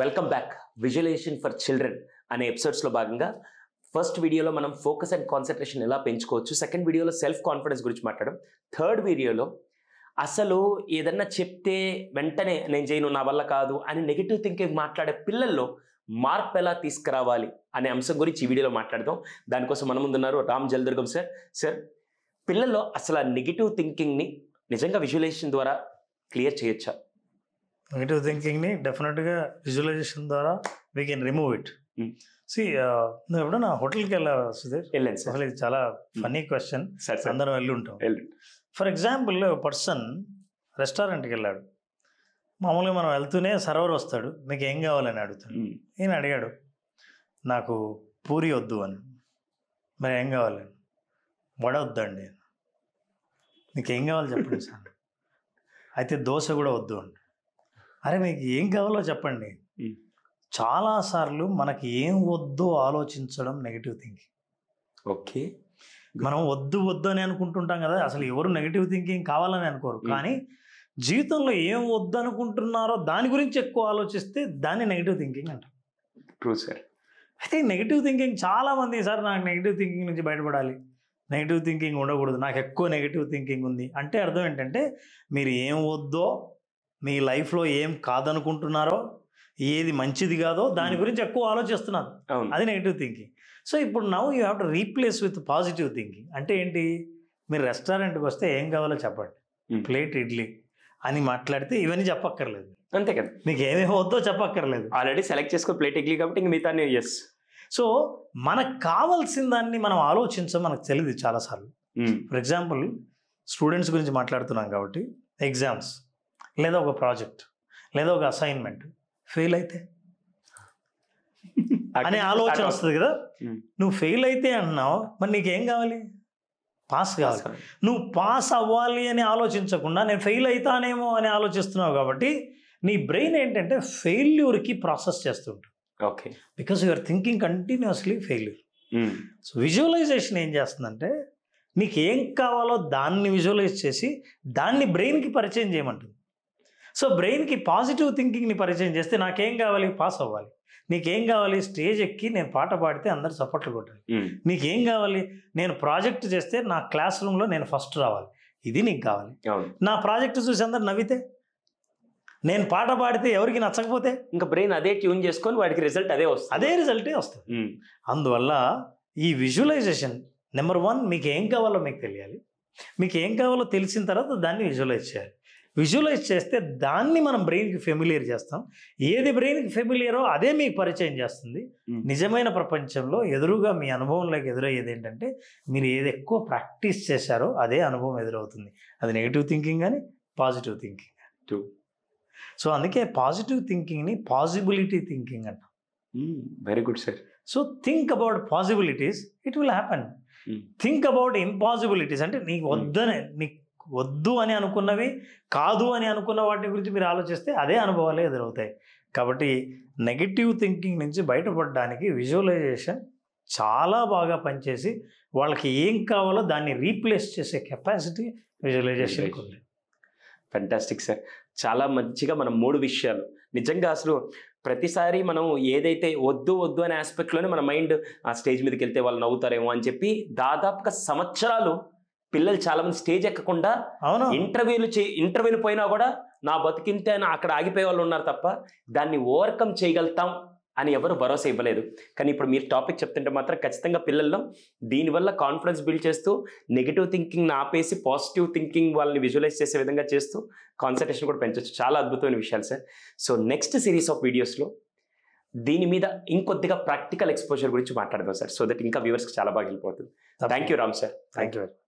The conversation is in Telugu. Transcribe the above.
Welcome back visualization for children అనే లో భాగంగా ఫస్ట్ వీడియోలో మనం ఫోకస్ అండ్ కాన్సన్ట్రేషన్ ఎలా పెంచుకోవచ్చు సెకండ్ వీడియోలో సెల్ఫ్ కాన్ఫిడెన్స్ గురించి మాట్లాడడం థర్డ్ వీడియోలో అసలు ఏదన్నా చెప్తే వెంటనే నేను చేయను నా వల్ల కాదు అని నెగిటివ్ థింకింగ్ మాట్లాడే పిల్లల్లో మార్పు ఎలా తీసుకురావాలి అనే అంశం గురించి ఈ వీడియోలో మాట్లాడదాం దానికోసం మన ముందున్నారు రామ్ జలదుర్గం సార్ సార్ పిల్లల్లో అసలు ఆ నెగిటివ్ థింకింగ్ని నిజంగా విజువలైజేషన్ ద్వారా క్లియర్ చేయొచ్చా నెగిటివ్ థింకింగ్ని డెఫినెట్గా విజువలైజేషన్ ద్వారా we can remove it see నువ్వు ఎప్పుడైనా హోటల్కి వెళ్ళా సుధీర్ వెళ్ళాను అసలు ఇది చాలా ఫన్నీ hmm. క్వశ్చన్ అందరం వెళ్ళి ఉంటాం ఫర్ ఎగ్జాంపుల్ పర్సన్ రెస్టారెంట్కి వెళ్ళాడు మామూలుగా మనం వెళ్తూనే సర్వర్ వస్తాడు మీకు ఏం కావాలని అడుగుతాడు hmm. ఈయన అడిగాడు నాకు పూరి వద్దు అని మరి ఏం కావాలని వడ వద్దండి ఏం కావాలి చెప్పండి సార్ అయితే దోశ కూడా వద్దు అండి అరే మీకు ఏం కావాలో చెప్పండి చాలాసార్లు మనకి ఏం వద్దో ఆలోచించడం నెగిటివ్ థింకింగ్ ఓకే మనం వద్దు వద్దు అని అనుకుంటుంటాం కదా అసలు ఎవరు నెగిటివ్ థింకింగ్ కావాలని అనుకోరు కానీ జీవితంలో ఏం వద్దు అనుకుంటున్నారో దాని గురించి ఎక్కువ ఆలోచిస్తే దాన్ని నెగిటివ్ థింకింగ్ అంట ట్రూ సార్ అయితే నెగిటివ్ థింకింగ్ చాలామంది సార్ నాకు నెగిటివ్ థింకింగ్ నుంచి బయటపడాలి నెగిటివ్ థింకింగ్ ఉండకూడదు నాకు ఎక్కువ నెగిటివ్ థింకింగ్ ఉంది అంటే అర్థం ఏంటంటే మీరు ఏం వద్దో మీ లైఫ్లో ఏం కాదనుకుంటున్నారో ఏది మంచిది కాదో దాని గురించి ఎక్కువ ఆలోచిస్తున్నారు అది నెగిటివ్ థింకింగ్ సో ఇప్పుడు now you have to replace with positive thinking అంటే ఏంటి మీరు రెస్టారెంట్కి వస్తే ఏం కావాలో చెప్పండి ప్లేట్ ఇడ్లీ అని మాట్లాడితే ఇవన్నీ చెప్పక్కర్లేదు అంతే కదా మీకు ఏమేమి వద్దో చెప్పక్కర్లేదు ఆల్రెడీ సెలెక్ట్ చేసుకో ప్లేట్ ఇడ్లీ కాబట్టి ఇంక మిగతా ఎస్ సో మనకు కావాల్సిన దాన్ని మనం ఆలోచించం మనకు తెలియదు చాలాసార్లు ఫర్ ఎగ్జాంపుల్ స్టూడెంట్స్ గురించి మాట్లాడుతున్నాం కాబట్టి ఎగ్జామ్స్ లేదా ఒక ప్రాజెక్ట్ లేదా ఒక అసైన్మెంట్ ఫెయిల్ అయితే అనే ఆలోచన వస్తుంది కదా నువ్వు ఫెయిల్ అయితే అన్నావు మరి నీకేం కావాలి పాస్ కావాలి నువ్వు పాస్ అవ్వాలి అని ఆలోచించకుండా నేను ఫెయిల్ అవుతానేమో అని ఆలోచిస్తున్నావు కాబట్టి నీ బ్రెయిన్ ఏంటంటే ఫెయిల్యూర్కి ప్రాసెస్ చేస్తుంటావు okay because your thinking continuously failure so visualization ఏం చేస్తుందంటే నీకు ఏం కావాలో దాన్ని విజువలైజ్ చేసి దాన్ని బ్రెయిన్కి పరిచయం చేయమంటుంది సో బ్రెయిన్కి పాజిటివ్ థింకింగ్ని పరిచయం చేస్తే నాకేం కావాలి పాస్ అవ్వాలి నీకేం కావాలి స్టేజ్ ఎక్కి నేను పాట పాడితే అందరు సపోర్ట్లు కొట్టాలి నీకేం కావాలి నేను ప్రాజెక్ట్ చేస్తే నా క్లాస్ రూమ్లో నేను ఫస్ట్ రావాలి ఇది నీకు కావాలి నా ప్రాజెక్ట్ చూసి అందరు నవ్వితే నేను పాట పాడితే ఎవరికి నచ్చకపోతే ఇంకా బ్రెయిన్ అదే ట్యూన్ చేసుకొని వాడికి రిజల్ట్ అదే వస్తుంది అదే రిజల్టే వస్తుంది అందువల్ల ఈ విజువలైజేషన్ నెంబర్ వన్ మీకు ఏం కావాలో మీకు తెలియాలి మీకు ఏం కావాలో తెలిసిన తర్వాత దాన్ని విజువలైజ్ చేయాలి విజువలైజ్ చేస్తే దాన్ని మనం బ్రెయిన్కి ఫెమిలియర్ చేస్తాం ఏది బ్రెయిన్కి ఫెమిలియరో అదే మీకు పరిచయం చేస్తుంది నిజమైన ప్రపంచంలో ఎదురుగా మీ అనుభవంలోకి ఎదురయ్యేది ఏంటంటే మీరు ఏది ఎక్కువ ప్రాక్టీస్ చేశారో అదే అనుభవం ఎదురవుతుంది అది నెగిటివ్ థింకింగ్ కానీ పాజిటివ్ థింకింగ్ టూ సో అందుకే పాజిటివ్ థింకింగ్ని పాజిబిలిటీ థింకింగ్ అంటాం very good sir so think about possibilities it will happen think about impossibilities అంటే నీకు వద్దనే నీకు వద్దు అని అనుకున్నవి కాదు అని అనుకున్న వాటి గురించి మీరు ఆలోచిస్తే అదే అనుభవాలే ఎదురవుతాయి కాబట్టి నెగిటివ్ థింకింగ్ నుంచి బయటపడడానికి విజువలైజేషన్ చాలా బాగా పనిచేసి వాళ్ళకి ఏం కావాలో దాన్ని రీప్లేస్ చేసే కెపాసిటీ విజువలైజేషన్ ఉంది ఫెంటాస్టిక్ సార్ చాలా మంచిగా మనం మూడు విషయాలు నిజంగా అసలు ప్రతిసారి మనం ఏదైతే వద్దు వద్దు అనే ఆస్పెక్ట్లోనే మన మైండ్ ఆ స్టేజ్ మీదకి వెళ్తే వాళ్ళు నవ్వుతారేమో అని చెప్పి దాదాపుగా సంవత్సరాలు పిల్లలు చాలా మంది స్టేజ్ ఎక్కకుండా ఇంటర్వ్యూలు ఇంటర్వ్యూలు పోయినా కూడా నా బతికింతే అని అక్కడ ఆగిపోయే వాళ్ళు ఉన్నారు తప్ప దాన్ని ఓవర్కమ్ చేయగలుగుతాం అని ఎవరు భరోసా ఇవ్వలేదు కానీ ఇప్పుడు మీరు టాపిక్ చెప్తుంటే మాత్రం ఖచ్చితంగా పిల్లల్లో దీనివల్ల కాన్ఫిడెన్స్ బిల్డ్ చేస్తూ నెగిటివ్ థింకింగ్ ఆపేసి పాజిటివ్ థింకింగ్ వాళ్ళని విజువలైజ్ చేసే విధంగా చేస్తూ కాన్సన్ట్రేషన్ కూడా పెంచవచ్చు చాలా అద్భుతమైన విషయాలు sir so next series of వీడియోస్లో దీని మీద ఇంకొద్దిగా ప్రాక్టికల్ ఎక్స్పోజర్ గురించి మాట్లాడదాం సార్ సో దట్ ఇంకా వ్యూవర్స్కి చాలా బాగా వెళ్ళిపోతుంది thank you Ram sir thank you